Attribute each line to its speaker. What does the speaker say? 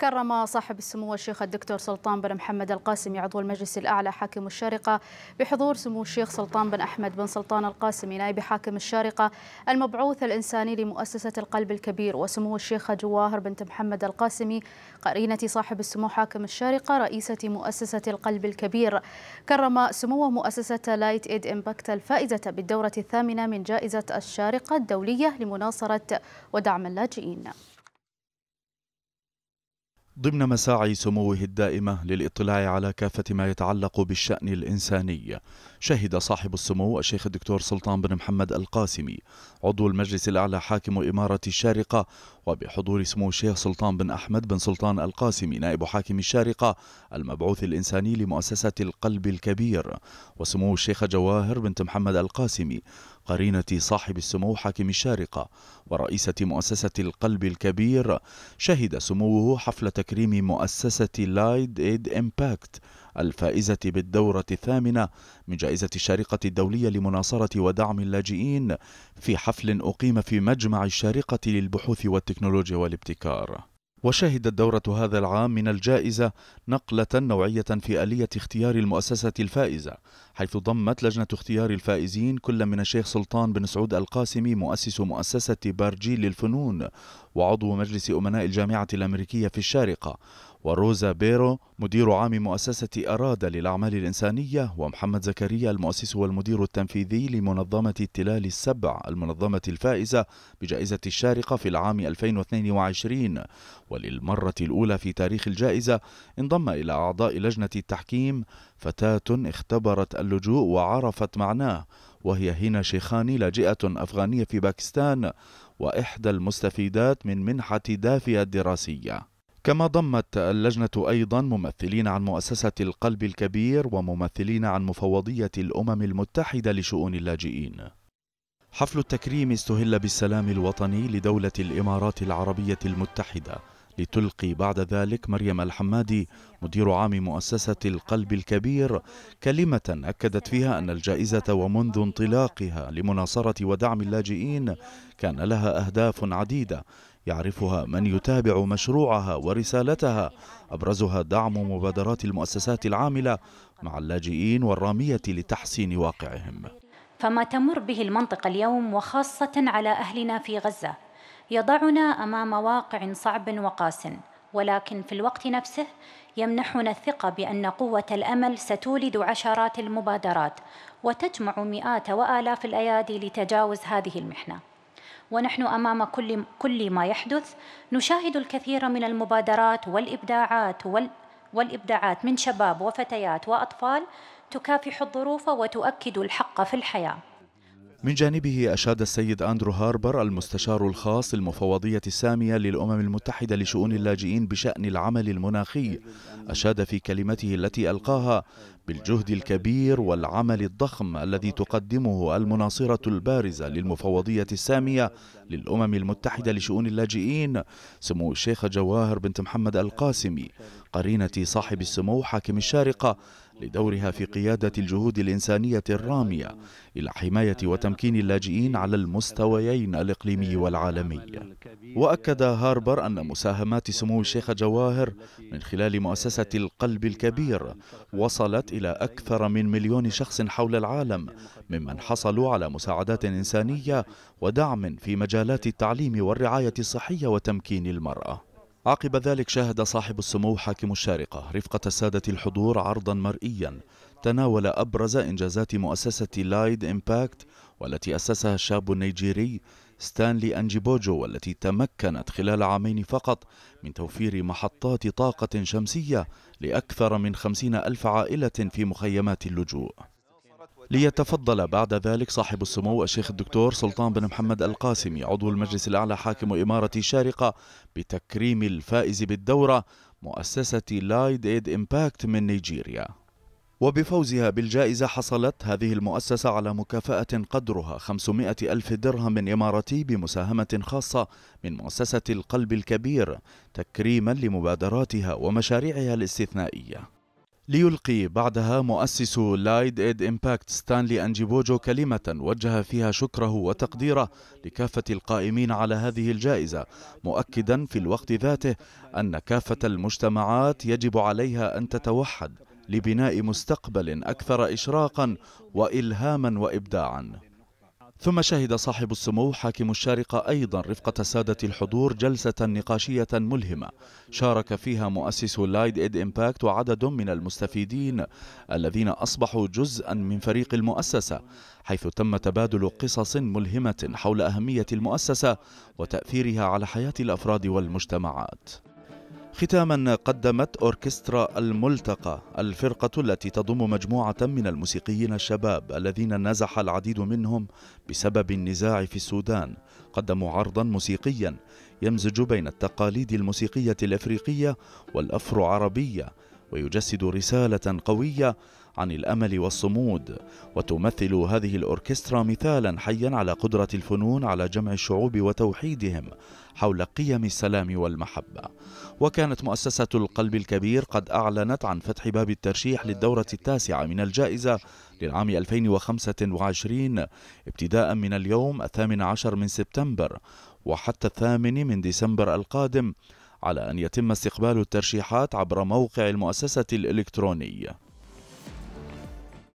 Speaker 1: كرم صاحب السمو الشيخ الدكتور سلطان بن محمد القاسمي عضو المجلس الأعلى حاكم الشارقة بحضور سمو الشيخ سلطان بن أحمد بن سلطان القاسمي نائب حاكم الشارقة المبعوث الإنساني لمؤسسة القلب الكبير وسمو الشيخة جواهر بنت محمد القاسمي قرينة صاحب السمو حاكم الشارقة رئيسة مؤسسة القلب الكبير كرم سمو مؤسسة لايت إيد إمباكت الفائزة بالدورة الثامنة من جائزة الشارقة الدولية لمناصرة ودعم اللاجئين
Speaker 2: ضمن مساعي سموه الدائمة للإطلاع على كافة ما يتعلق بالشأن الإنساني شهد صاحب السمو الشيخ الدكتور سلطان بن محمد القاسمي عضو المجلس الأعلى حاكم إمارة الشارقة وبحضور سمو الشيخ سلطان بن أحمد بن سلطان القاسمي نائب حاكم الشارقة المبعوث الإنساني لمؤسسة القلب الكبير وسمو الشيخ جواهر بنت محمد القاسمي قرينة صاحب السمو حاكم الشارقة ورئيسة مؤسسة القلب الكبير شهد سموه حفل تكريم مؤسسة لايد إيد إمباكت الفائزة بالدورة الثامنة من جائزة الشارقة الدولية لمناصرة ودعم اللاجئين في حفل أقيم في مجمع الشارقة للبحوث والتكنولوجيا والابتكار وشهدت دورة هذا العام من الجائزة نقلة نوعية في آلية اختيار المؤسسة الفائزة حيث ضمت لجنة اختيار الفائزين كل من الشيخ سلطان بن سعود القاسمي مؤسس مؤسسة بارجي للفنون وعضو مجلس أمناء الجامعة الأمريكية في الشارقة وروزا بيرو مدير عام مؤسسة أرادة للأعمال الإنسانية ومحمد زكريا المؤسس والمدير التنفيذي لمنظمة التلال السبع المنظمة الفائزة بجائزة الشارقة في العام 2022 وللمرة الأولى في تاريخ الجائزة انضم إلى أعضاء لجنة التحكيم فتاة اختبرت اللجوء وعرفت معناه وهي هنا شيخاني لاجئة أفغانية في باكستان وإحدى المستفيدات من منحة دافئة الدراسية كما ضمت اللجنة أيضا ممثلين عن مؤسسة القلب الكبير وممثلين عن مفوضية الأمم المتحدة لشؤون اللاجئين حفل التكريم استهل بالسلام الوطني لدولة الإمارات العربية المتحدة لتلقي بعد ذلك مريم الحمادي مدير عام مؤسسة القلب الكبير كلمة أكدت فيها أن الجائزة ومنذ انطلاقها لمناصرة ودعم اللاجئين كان لها أهداف عديدة يعرفها من يتابع مشروعها ورسالتها أبرزها دعم مبادرات المؤسسات العاملة مع اللاجئين والرامية لتحسين واقعهم
Speaker 1: فما تمر به المنطقة اليوم وخاصة على أهلنا في غزة يضعنا أمام واقع صعب وقاس ولكن في الوقت نفسه يمنحنا الثقة بأن قوة الأمل ستولد عشرات المبادرات وتجمع مئات وآلاف الأيادي لتجاوز هذه المحنة ونحن امام كل كل ما يحدث نشاهد الكثير من المبادرات والابداعات وال والابداعات من شباب وفتيات واطفال تكافح الظروف وتؤكد الحق في الحياه
Speaker 2: من جانبه أشاد السيد أندرو هاربر المستشار الخاص المفوضية السامية للأمم المتحدة لشؤون اللاجئين بشأن العمل المناخي أشاد في كلمته التي ألقاها بالجهد الكبير والعمل الضخم الذي تقدمه المناصرة البارزة للمفوضية السامية للأمم المتحدة لشؤون اللاجئين سمو الشيخة جواهر بنت محمد القاسمي قرينة صاحب السمو حاكم الشارقة لدورها في قيادة الجهود الإنسانية الرامية إلى حماية وتمكين اللاجئين على المستويين الإقليمي والعالمي وأكد هاربر أن مساهمات سمو الشيخ جواهر من خلال مؤسسة القلب الكبير وصلت إلى أكثر من مليون شخص حول العالم ممن حصلوا على مساعدات إنسانية ودعم في مجالات التعليم والرعاية الصحية وتمكين المرأة عقب ذلك شاهد صاحب السمو حاكم الشارقة رفقة السادة الحضور عرضا مرئيا تناول أبرز إنجازات مؤسسة لايد إمباكت والتي أسسها الشاب النيجيري ستانلي أنجيبوجو والتي تمكنت خلال عامين فقط من توفير محطات طاقة شمسية لأكثر من خمسين ألف عائلة في مخيمات اللجوء ليتفضل بعد ذلك صاحب السمو الشيخ الدكتور سلطان بن محمد القاسمي عضو المجلس الأعلى حاكم إمارة شارقة بتكريم الفائز بالدورة مؤسسة لايد إيد إمباكت من نيجيريا وبفوزها بالجائزة حصلت هذه المؤسسة على مكافأة قدرها 500 ألف درهم إماراتي بمساهمة خاصة من مؤسسة القلب الكبير تكريما لمبادراتها ومشاريعها الاستثنائية ليلقي بعدها مؤسس لايد ايد امباكت ستانلي انجيبوجو كلمة وجه فيها شكره وتقديره لكافة القائمين على هذه الجائزة مؤكدا في الوقت ذاته أن كافة المجتمعات يجب عليها أن تتوحد لبناء مستقبل أكثر إشراقا وإلهاما وإبداعا ثم شهد صاحب السمو حاكم الشارقة أيضا رفقة سادة الحضور جلسة نقاشية ملهمة شارك فيها مؤسس لايد إد إمباكت وعدد من المستفيدين الذين أصبحوا جزءا من فريق المؤسسة حيث تم تبادل قصص ملهمة حول أهمية المؤسسة وتأثيرها على حياة الأفراد والمجتمعات ختاما قدمت أوركسترا الملتقى الفرقة التي تضم مجموعة من الموسيقيين الشباب الذين نزح العديد منهم بسبب النزاع في السودان قدموا عرضا موسيقيا يمزج بين التقاليد الموسيقية الأفريقية والأفرو عربية ويجسد رسالة قوية عن الأمل والصمود وتمثل هذه الأوركسترا مثالا حيا على قدرة الفنون على جمع الشعوب وتوحيدهم حول قيم السلام والمحبة وكانت مؤسسة القلب الكبير قد أعلنت عن فتح باب الترشيح للدورة التاسعة من الجائزة للعام 2025 ابتداء من اليوم الثامن عشر من سبتمبر وحتى الثامن من ديسمبر القادم على أن يتم استقبال الترشيحات عبر موقع المؤسسة الإلكتروني